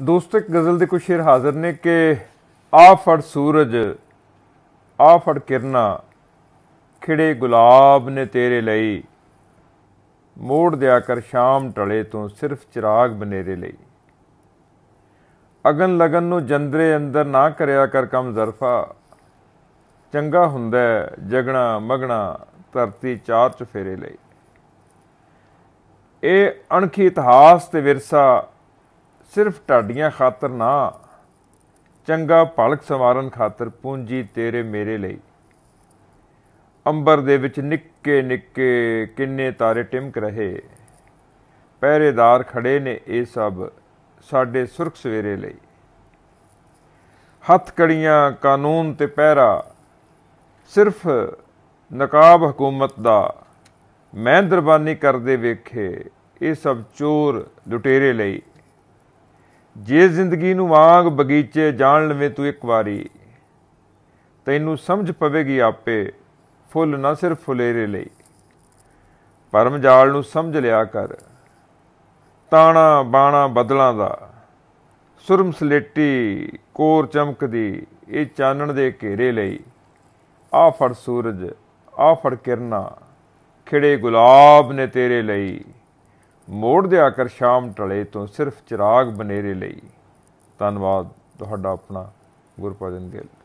ਦੋਸਤ ਇੱਕ ਗਜ਼ਲ ਦੇ ਕੁਝ ਸ਼ੇਰ ਹਾਜ਼ਰ ਨੇ ਕਿ ਆ ਫੜ ਸੂਰਜ ਆ ਫੜ ਕਿਰਨਾ ਖਿੜੇ ਗੁਲਾਬ ਨੇ ਤੇਰੇ ਲਈ ਮੋੜ ਦਿਆ ਕਰ ਸ਼ਾਮ ਟਲੇ ਤੋਂ ਸਿਰਫ ਚਿਰਾਗ ਬਨੇਰੇ ਲਈ ਅਗਨ ਲਗਨ ਨੂੰ ਜੰਦਰੇ ਅੰਦਰ ਨਾ ਕਰਿਆ ਕਰ ਕਮ ਜ਼ਰਫਾ ਚੰਗਾ ਹੁੰਦਾ ਜਗਣਾ ਮਗਣਾ ਧਰਤੀ ਚਾਰ ਚਫੇਰੇ ਲਈ ਇਹ ਅਣਖੀ ਇਤਿਹਾਸ ਤੇ ਵਿਰਸਾ ਸਿਰਫ ਟਾਡੀਆਂ ਖਾਤਰ ਨਾ ਚੰਗਾ ਭਲਕ ਸਵਾਰਨ ਖਾਤਰ ਪੂੰਜੀ ਤੇਰੇ ਮੇਰੇ ਲਈ ਅੰਬਰ ਦੇ ਵਿੱਚ ਨਿੱਕੇ ਨਿੱਕੇ ਕਿੰਨੇ ਤਾਰੇ ਟਿਮਕ ਰਹੇ ਪਹਿਰੇਦਾਰ ਖੜੇ ਨੇ ਇਹ ਸਭ ਸਾਡੇ ਸੁਰਖ ਸਵੇਰੇ ਲਈ ਹੱਥ ਕੜੀਆਂ ਕਾਨੂੰਨ ਤੇ ਪਹਿਰਾ ਸਿਰਫ ਨਕਾਬ ਹਕੂਮਤ ਦਾ ਮੈਂ ਦਰਬਾਨੀ ਕਰਦੇ ਵੇਖੇ ਇਹ ਸਭ ਚੋਰ ਲੁਟੇਰੇ ਲਈ ਜੇ ਜ਼ਿੰਦਗੀ ਨੂੰ ਵਾਂਗ ਬਗੀਚੇ ਜਾਣ ਲਵੇਂ ਤੂੰ ਇੱਕ ਵਾਰੀ ਤੈਨੂੰ ਸਮਝ ਪਵੇਗੀ ਆਪੇ ਫੁੱਲ ਨਾ ਸਿਰਫ ਫੁਲੇਰੇ ਲਈ ਪਰਮ ਜਾਲ ਨੂੰ ਸਮਝ ਲਿਆ ਕਰ ਤਾਣਾ ਬਾਣਾ ਬਦਲਾਂ ਦਾ ਸੁਰਮ ਸਲੇਟੀ ਕੋਰ ਚਮਕਦੀ ਇਹ ਚਾਨਣ ਦੇ ਘੇਰੇ ਲਈ ਆ ਫੜ ਸੂਰਜ ਆ ਫੜ ਕਿਰਨਾ ਖਿੜੇ ਗੁਲਾਬ ਨੇ ਤੇਰੇ ਲਈ ਮੋੜ ਦੇ ਆਕਰ ਸ਼ਾਮ ਟਲੇ ਤੋਂ ਸਿਰਫ ਚਿਰਾਗ ਬਨੇਰੇ ਲਈ ਧੰਨਵਾਦ ਤੁਹਾਡਾ ਆਪਣਾ ਗੁਰਪ੍ਰਜਨ ਗਿੱਲ